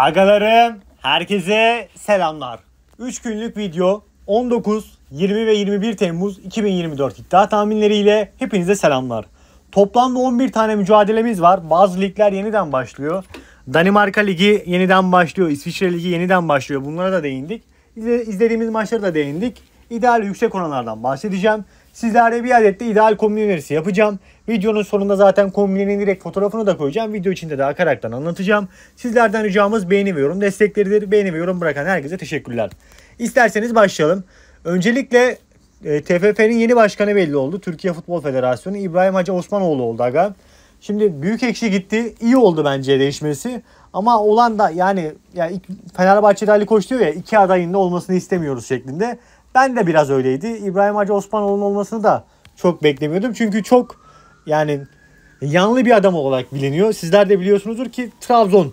Agalarım, herkese selamlar. 3 günlük video 19, 20 ve 21 Temmuz 2024 iddia tahminleriyle hepinize selamlar. Toplamda 11 tane mücadelemiz var. Bazı ligler yeniden başlıyor. Danimarka Ligi yeniden başlıyor. İsviçre Ligi yeniden başlıyor. Bunlara da değindik. İzlediğimiz maçlara da değindik. İdeal yüksek oranlardan bahsedeceğim. Sizlere bir adet de ideal kombin önerisi yapacağım. Videonun sonunda zaten kombinenin direkt fotoğrafını da koyacağım. Video içinde de akaraktan anlatacağım. Sizlerden ricamız beğeni ve yorum destekleridir. Beğeni ve yorum bırakan herkese teşekkürler. İsterseniz başlayalım. Öncelikle e, TFF'nin yeni başkanı belli oldu. Türkiye Futbol Federasyonu İbrahim Hacı Osmanoğlu oldu aga. Şimdi büyük ekşi gitti. İyi oldu bence değişmesi. Ama olan da yani, ya Fenerbahçe'de Ali Koç diyor ya iki adayın da olmasını istemiyoruz şeklinde. Ben de biraz öyleydi. İbrahim Hacı Osmanoğlu'nun olmasını da çok beklemiyordum. Çünkü çok yani yanlı bir adam olarak biliniyor. Sizler de biliyorsunuzdur ki Trabzon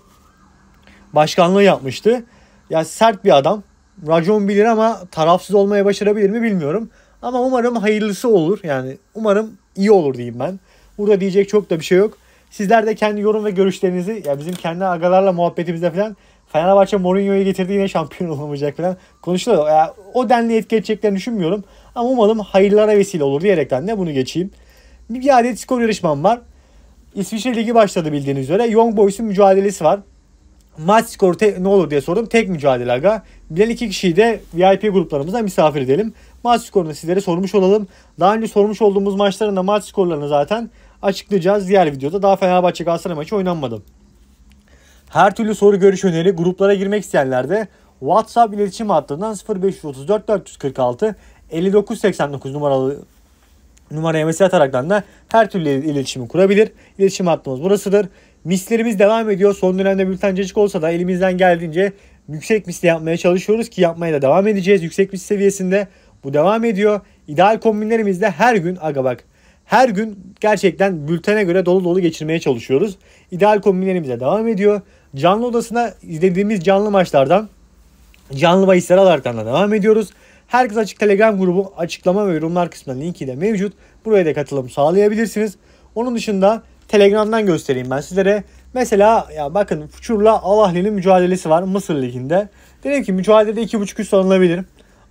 başkanlığı yapmıştı. Ya yani sert bir adam. Racon bilir ama tarafsız olmaya başarabilir mi bilmiyorum. Ama umarım hayırlısı olur. Yani umarım iyi olur diyeyim ben. Burada diyecek çok da bir şey yok. Sizler de kendi yorum ve görüşlerinizi ya bizim kendi agalarla muhabbetimizde falan Fenerbahçe Mourinho'yu getirdi yine şampiyon olamayacak falan konuşuluyor. Yani o denli etki edeceklerini düşünmüyorum. Ama umarım hayırlara vesile olur diyerekten de bunu geçeyim. Bir adet skor yarışmam var. İsviçre Ligi başladı bildiğiniz üzere. Young Boys'un mücadelesi var. Maç skoru te- ne olur diye sordum. Tek mücadele aga. Bilen iki kişiyi de VIP gruplarımıza misafir edelim. Maç skorunu sizlere sormuş olalım. Daha önce sormuş olduğumuz maçların da maç skorlarını zaten açıklayacağız diğer videoda. Daha Fenerbahçe Galatasaray maçı oynanmadı. Her türlü soru görüş öneri gruplara girmek isteyenler de WhatsApp iletişim hattından 0534 446 5989 numaralı numaraya mesaj ataraktan da her türlü iletişimi kurabilir. İletişim hattımız burasıdır. Mislerimiz devam ediyor. Son dönemde bülten cacık olsa da elimizden geldiğince yüksek misli yapmaya çalışıyoruz ki yapmaya da devam edeceğiz. Yüksek misli seviyesinde bu devam ediyor. İdeal kombinlerimizde her gün aga bak her gün gerçekten bültene göre dolu dolu geçirmeye çalışıyoruz. İdeal kombinlerimize devam ediyor. Canlı odasına izlediğimiz canlı maçlardan canlı bahisler alarak da devam ediyoruz. Herkes Açık Telegram grubu açıklama ve yorumlar kısmında linki de mevcut. Buraya da katılım sağlayabilirsiniz. Onun dışında Telegram'dan göstereyim ben sizlere. Mesela ya bakın Futur'la Al Ahli'nin mücadelesi var Mısır Ligi'nde. Dedim ki mücadelede 2.5 üst alınabilir.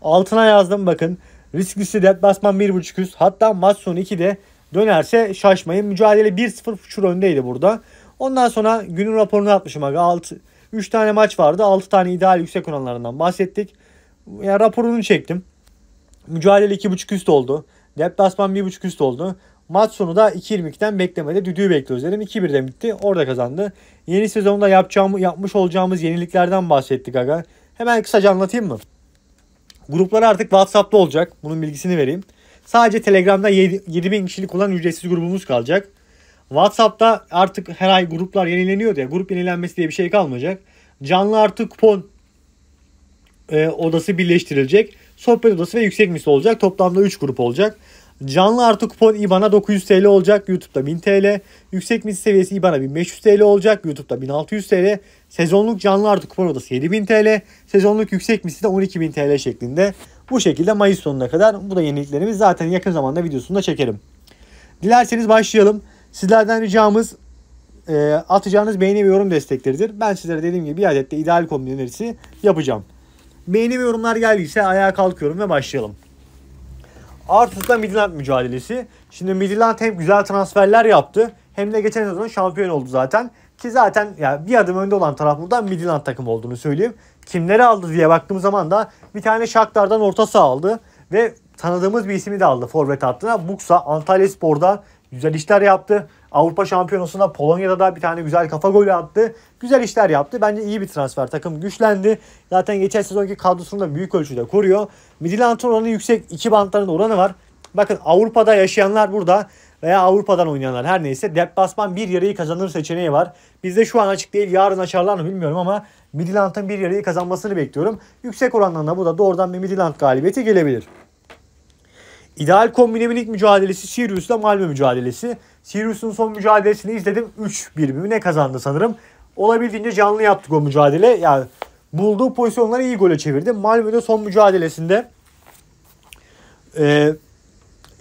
Altına yazdım bakın. Risklisi deplasman 1.5 üst. Hatta maç sonu 2'de dönerse şaşmayın. Mücadele 1-0 Futur öndeydi burada. Ondan sonra günün raporunu atmışım aga. 6, 3 tane maç vardı. 6 tane ideal yüksek oranlarından bahsettik yani raporunu çektim. Mücadele 2.5 üst oldu. Deplasman 1.5 üst oldu. Maç sonu da 2.22'den beklemede düdüğü bekliyoruz dedim. 2-1'de bitti. Orada kazandı. Yeni sezonda yapacağım, yapmış olacağımız yeniliklerden bahsettik aga. Hemen kısaca anlatayım mı? Gruplar artık WhatsApp'ta olacak. Bunun bilgisini vereyim. Sadece Telegram'da 7000 kişilik olan ücretsiz grubumuz kalacak. WhatsApp'ta artık her ay gruplar yenileniyor diye Grup yenilenmesi diye bir şey kalmayacak. Canlı artı kupon e, odası birleştirilecek. Sohbet odası ve yüksek misli olacak. Toplamda 3 grup olacak. Canlı artı kupon IBAN'a 900 TL olacak. YouTube'da 1000 TL. Yüksek misli seviyesi IBAN'a 1500 TL olacak. YouTube'da 1600 TL. Sezonluk canlı artı kupon odası 7000 TL. Sezonluk yüksek misli de 12000 TL şeklinde. Bu şekilde Mayıs sonuna kadar. Bu da yeniliklerimiz. Zaten yakın zamanda videosunu da çekerim. Dilerseniz başlayalım. Sizlerden ricamız e, atacağınız beğeni ve yorum destekleridir. Ben sizlere dediğim gibi bir adet de ideal kombin önerisi yapacağım. Beğeni ve yorumlar geldiyse ayağa kalkıyorum ve başlayalım. Arthur'la Midland mücadelesi. Şimdi Midland hem güzel transferler yaptı hem de geçen sezon şampiyon oldu zaten. Ki zaten ya bir adım önde olan taraf buradan Midland takım olduğunu söyleyeyim. Kimleri aldı diye baktığım zaman da bir tane Shakhtar'dan orta saha aldı ve tanıdığımız bir ismi de aldı forvet hattına. Buksa Antalya Spor'da güzel işler yaptı. Avrupa Şampiyonası'nda Polonya'da da bir tane güzel kafa golü attı. Güzel işler yaptı. Bence iyi bir transfer. Takım güçlendi. Zaten geçen sezonki kadrosunu da büyük ölçüde koruyor. Midilant'ın oranı yüksek. iki bantların oranı var. Bakın Avrupa'da yaşayanlar burada veya Avrupa'dan oynayanlar her neyse deplasman bir yarıyı kazanır seçeneği var. Bizde şu an açık değil yarın açarlar mı bilmiyorum ama Midland'ın bir yarıyı kazanmasını bekliyorum. Yüksek oranlarına bu da doğrudan bir Midland galibiyeti gelebilir. İdeal kombinemilik mücadelesi Sirius'la Malmö mücadelesi. Sirius'un son mücadelesini izledim. 3-1 mi ne kazandı sanırım. Olabildiğince canlı yaptık o mücadele. Yani bulduğu pozisyonları iyi gole çevirdi. Malmö'de son mücadelesinde e,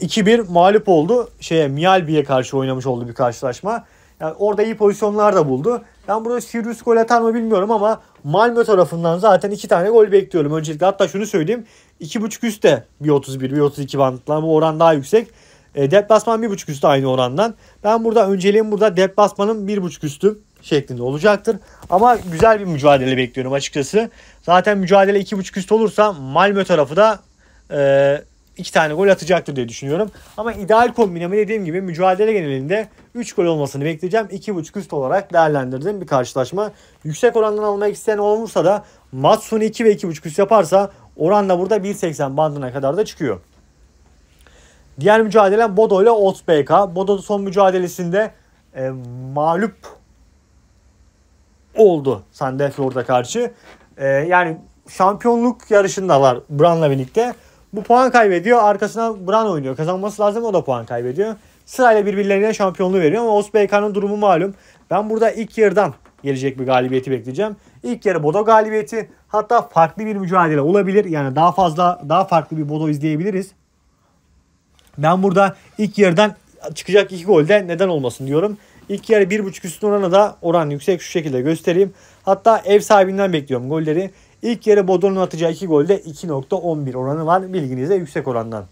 2-1 mağlup oldu. Şeye Mialbi'ye karşı oynamış oldu bir karşılaşma. Yani orada iyi pozisyonlar da buldu. Ben burada Sirius gol atar mı bilmiyorum ama Malmö tarafından zaten iki tane gol bekliyorum. Öncelikle hatta şunu söyleyeyim. 2.5 üstte bir 31, bir 32 bandlarında bu oran daha yüksek. E, deplasman 1.5 üstü aynı orandan. Ben burada önceliğim burada deplasmanın 1.5 üstü şeklinde olacaktır. Ama güzel bir mücadele bekliyorum açıkçası. Zaten mücadele 2.5 üst olursa Malmö tarafı da e, iki tane gol atacaktır diye düşünüyorum. Ama ideal kombinemi dediğim gibi mücadele genelinde 3 gol olmasını bekleyeceğim. 2.5 üst olarak değerlendirdiğim bir karşılaşma. Yüksek orandan almak isteyen olursa da Matsun 2 ve 2.5 üst yaparsa oran da burada 1.80 bandına kadar da çıkıyor. Diğer mücadelem Bodo ile Oğuz Bodo son mücadelesinde e, mağlup oldu Sandefjord'a karşı. E, yani şampiyonluk yarışındalar Bran'la birlikte. Bu puan kaybediyor. Arkasına Bran oynuyor. Kazanması lazım o da puan kaybediyor. Sırayla birbirlerine şampiyonluğu veriyor ama Oğuz durumu malum. Ben burada ilk yarıdan gelecek bir galibiyeti bekleyeceğim. İlk yarı Bodo galibiyeti hatta farklı bir mücadele olabilir. Yani daha fazla daha farklı bir Bodo izleyebiliriz. Ben burada ilk yarıdan çıkacak iki golde neden olmasın diyorum. İlk yarı 1.5 üstün oranı da oran yüksek şu şekilde göstereyim. Hatta ev sahibinden bekliyorum golleri. İlk yarı Bodo'nun atacağı iki golde 2.11 oranı var. Bilginize yüksek orandan.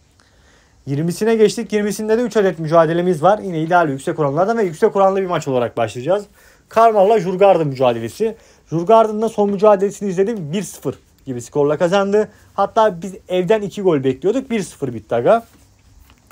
20'sine geçtik. 20'sinde de 3 adet mücadelemiz var. Yine ideal yüksek oranlardan ve yüksek oranlı bir maç olarak başlayacağız. Karmal'la Jurgardın mücadelesi. Jurgardın da son mücadelesini izledim. 1-0 gibi skorla kazandı. Hatta biz evden 2 gol bekliyorduk. 1-0 bitti aga.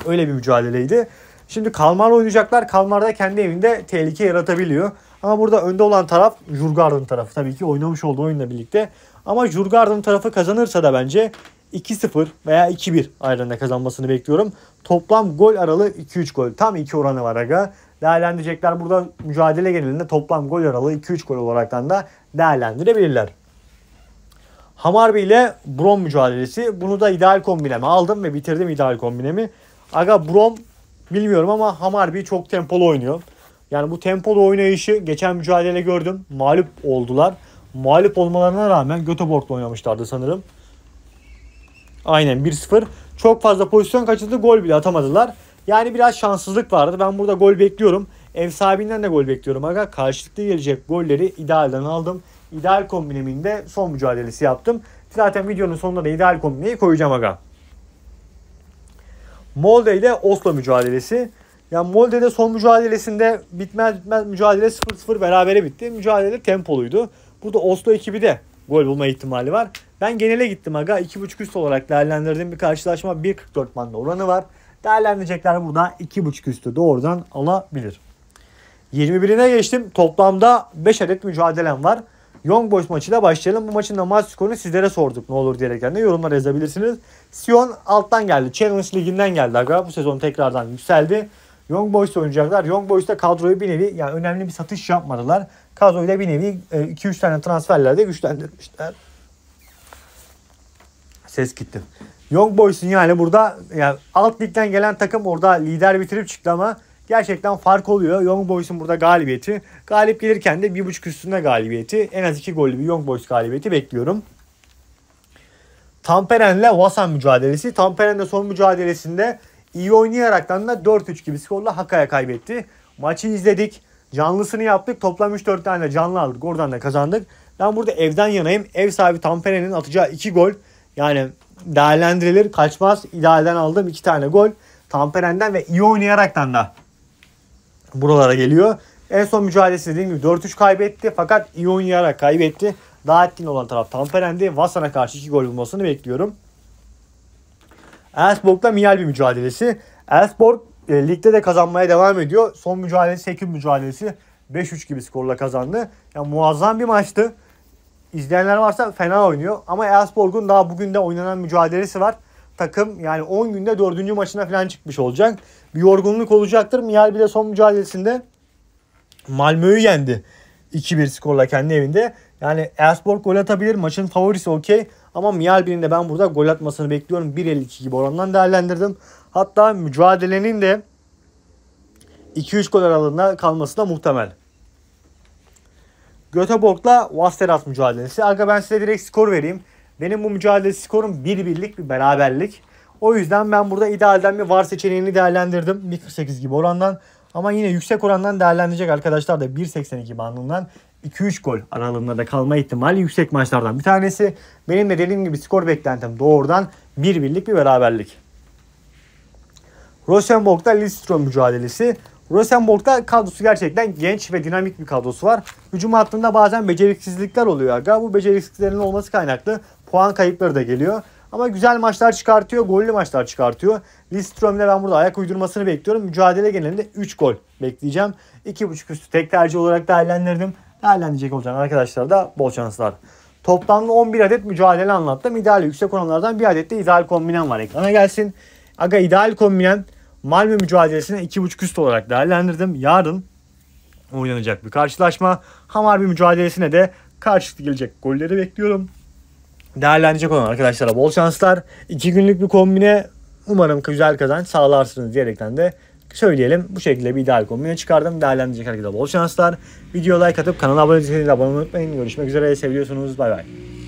Öyle bir mücadeleydi. Şimdi Kalmar'la oynayacaklar. Kalmar da kendi evinde tehlike yaratabiliyor. Ama burada önde olan taraf Jurgarden tarafı tabii ki oynamış olduğu oyunla birlikte. Ama Jurgarden tarafı kazanırsa da bence 2-0 veya 2-1 ayrılığında kazanmasını bekliyorum. Toplam gol aralı 2-3 gol. Tam 2 oranı var aga. Değerlendirecekler burada mücadele genelinde toplam gol aralı 2-3 gol olarak da değerlendirebilirler. Hamarbi ile Brom mücadelesi. Bunu da ideal kombineme aldım ve bitirdim ideal kombinemi. Aga Brom bilmiyorum ama Hamarby çok tempolu oynuyor. Yani bu tempolu oynayışı geçen mücadele gördüm. Mağlup oldular. Mağlup olmalarına rağmen Göteborg'la oynamışlardı sanırım. Aynen 1-0. Çok fazla pozisyon kaçırdı. Gol bile atamadılar. Yani biraz şanssızlık vardı. Ben burada gol bekliyorum. Ev sahibinden de gol bekliyorum. Aga karşılıklı gelecek golleri idealden aldım. İdeal kombineminde son mücadelesi yaptım. Zaten videonun sonunda da ideal kombineyi koyacağım aga. Molde ile Oslo mücadelesi. Yani Molde'de son mücadelesinde bitmez bitmez mücadele 0-0 berabere bitti. Mücadele tempoluydu. Burada Oslo ekibi de gol bulma ihtimali var. Ben genele gittim aga. 2.5 üst olarak değerlendirdiğim bir karşılaşma 1.44 bandı oranı var. Değerlendirecekler burada 2.5 üstü doğrudan alabilir. 21'ine geçtim. Toplamda 5 adet mücadelem var. Young Boys maçıyla başlayalım. Bu maçın da maç skorunu sizlere sorduk ne olur diyerekten de yorumlar yazabilirsiniz. Sion alttan geldi. Challenge Ligi'nden geldi. Aga. Bu sezon tekrardan yükseldi. Young Boys oynayacaklar. Young Boys da kadroyu bir nevi yani önemli bir satış yapmadılar. Kadroyu da bir nevi 2-3 e, tane transferlerde güçlendirmişler. Ses gitti. Young Boys'un yani burada yani alt ligden gelen takım orada lider bitirip çıktı ama gerçekten fark oluyor. Young Boys'un burada galibiyeti. Galip gelirken de 1.5 üstünde galibiyeti. En az 2 gollü bir Young Boys galibiyeti bekliyorum. Tamperen ile Vasan mücadelesi. Tamperen de son mücadelesinde iyi oynayaraktan da 4-3 gibi skorla Haka'ya kaybetti. Maçı izledik. Canlısını yaptık. Toplam 3-4 tane canlı aldık. Oradan da kazandık. Ben burada evden yanayım. Ev sahibi Tampere'nin atacağı 2 gol. Yani değerlendirilir. Kaçmaz. İdealden aldığım 2 tane gol. Tamperen'den ve iyi oynayaraktan da buralara geliyor. En son mücadelesi dediğim gibi 4-3 kaybetti fakat iyi oynayarak kaybetti. Daha etkin olan taraf Tamperendi. Vassan'a karşı 2 gol bulmasını bekliyorum. Elsborg'la bir mücadelesi. Elsborg e, ligde de kazanmaya devam ediyor. Son mücadelesi Ekim mücadelesi 5-3 gibi skorla kazandı. Yani muazzam bir maçtı. İzleyenler varsa fena oynuyor. Ama Elsborg'un daha bugün de oynanan mücadelesi var takım yani 10 günde 4. maçına falan çıkmış olacak. Bir yorgunluk olacaktır. Mial bile son mücadelesinde Malmö'yü yendi. 2-1 skorla kendi evinde. Yani Elfsborg gol atabilir. Maçın favorisi okey. Ama Mialbi'nin de ben burada gol atmasını bekliyorum. 1.52 gibi orandan değerlendirdim. Hatta mücadelenin de 2-3 gol aralığında kalması da muhtemel. Göteborg'la Wasteras mücadelesi. Aga ben size direkt skor vereyim. Benim bu mücadele skorum bir birlik bir beraberlik. O yüzden ben burada idealden bir var seçeneğini değerlendirdim. 1.48 gibi orandan. Ama yine yüksek orandan değerlendirecek arkadaşlar da 1.82 bandından 2-3 gol aralığında da kalma ihtimali yüksek maçlardan bir tanesi. Benim de dediğim gibi skor beklentim doğrudan bir birlik bir beraberlik. Rosenborg'da Lidstrom mücadelesi. Rosenborg'da kadrosu gerçekten genç ve dinamik bir kadrosu var. Hücum hattında bazen beceriksizlikler oluyor aga. Bu beceriksizliklerin olması kaynaklı puan kayıpları da geliyor. Ama güzel maçlar çıkartıyor, gollü maçlar çıkartıyor. Lidström'le ben burada ayak uydurmasını bekliyorum. Mücadele genelinde 3 gol bekleyeceğim. 2.5 üstü tek tercih olarak değerlendirdim. Değerlendirecek olacağım arkadaşlara da bol şanslar. Toplamda 11 adet mücadele anlattım. İdeal yüksek oranlardan bir adet de ideal kombinen var. Ekrana gelsin. Aga ideal kombinen Malmö mücadelesine 2.5 üst olarak değerlendirdim. Yarın oynanacak bir karşılaşma. Hamar bir mücadelesine de karşılıklı gelecek golleri bekliyorum değerlenecek olan arkadaşlara bol şanslar. 2 günlük bir kombine umarım güzel kazanç sağlarsınız diyerekten de söyleyelim. Bu şekilde bir ideal kombine çıkardım. Değerlendirecek herkese bol şanslar. Video like atıp kanala abone değilseniz abone olmayı unutmayın. Görüşmek üzere. Seviyorsunuz. Bay bay.